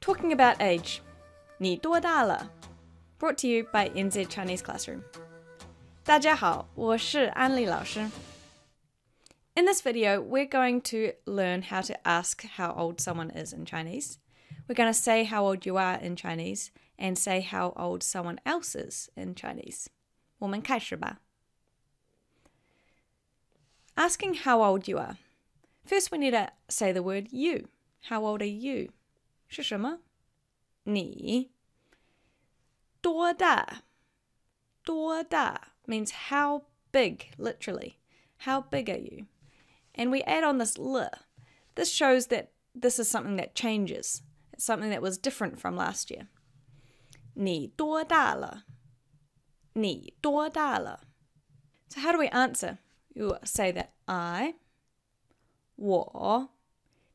Talking about age, 你多大了? Brought to you by NZ Chinese Classroom. In this video, we're going to learn how to ask how old someone is in Chinese. We're going to say how old you are in Chinese and say how old someone else is in Chinese. Asking how old you are. First, we need to say the word you. How old are you? 是什么？你多大？多大 means how big, literally. How big are you? And we add on this l. This shows that this is something that changes. It's something that was different from last year. So how do we answer? You say that I, 我,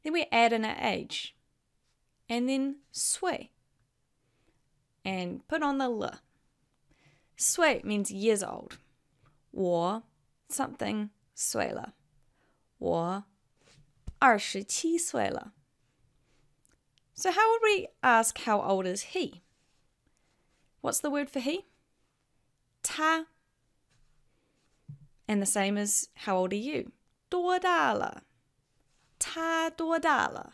then we add in our age and then sui and put on the l. Sui means years old. War something War, So how would we ask how old is he? What's the word for he? Ta. And the same as how old are you? Ta 多大了?他多大了?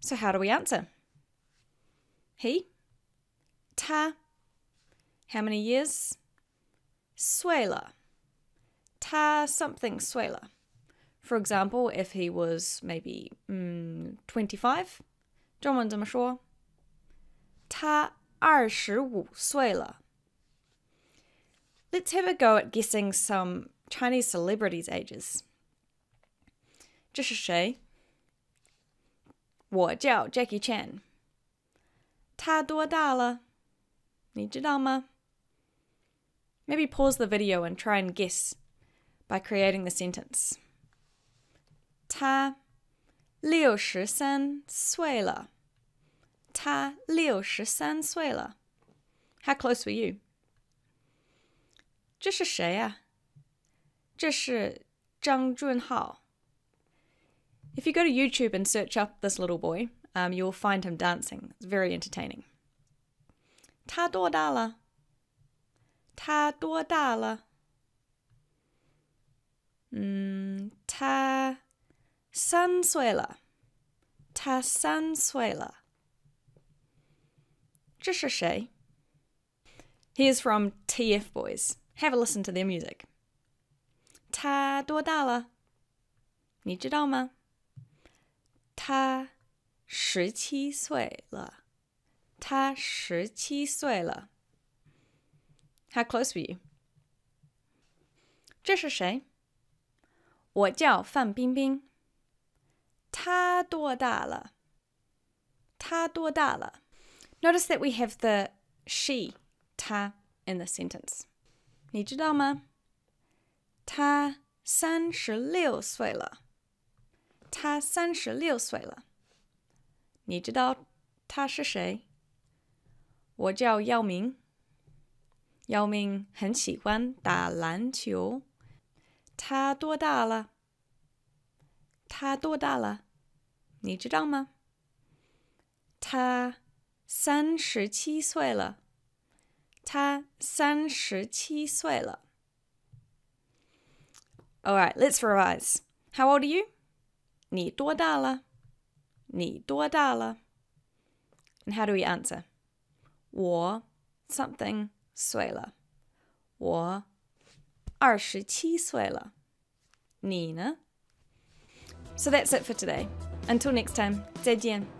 So, how do we answer? He, ta, how many years? Suela, ta something suela. For example, if he was maybe mm, 25, 中文怎么说?他25岁了. Let's have a go at guessing some Chinese celebrities' ages. 这是谁?我叫 Jackie Chan。他多大了？你知道吗？Maybe pause the video and try and guess by creating the sentence. How close were you? 这是谁啊？这是张俊浩。if you go to YouTube and search up this little boy, um, you'll find him dancing. It's very entertaining. Ta do dala. Ta do dala. Mm, ta sansuela. Ta sansuela. Here's from TF Boys. Have a listen to their music. Ta dala. 你知道吗？他十七岁了，他十七岁了。How close are you？这是谁？我叫范冰冰。他多大了？他多大了？Notice that we have the she, 他 in the sentence. 你知道吗？他三十六岁了。他三十六岁了。你知道他是谁？我叫姚明。姚明很喜欢打篮球。他多大了？他多大了？你知道吗？他三十七岁了。他三十七岁了。All right, let's revise. How old are you? Ni tuo dala, Ni tuo dala. And how do we answer? 我 something Nina. So that's it for today. Until next time, 再见。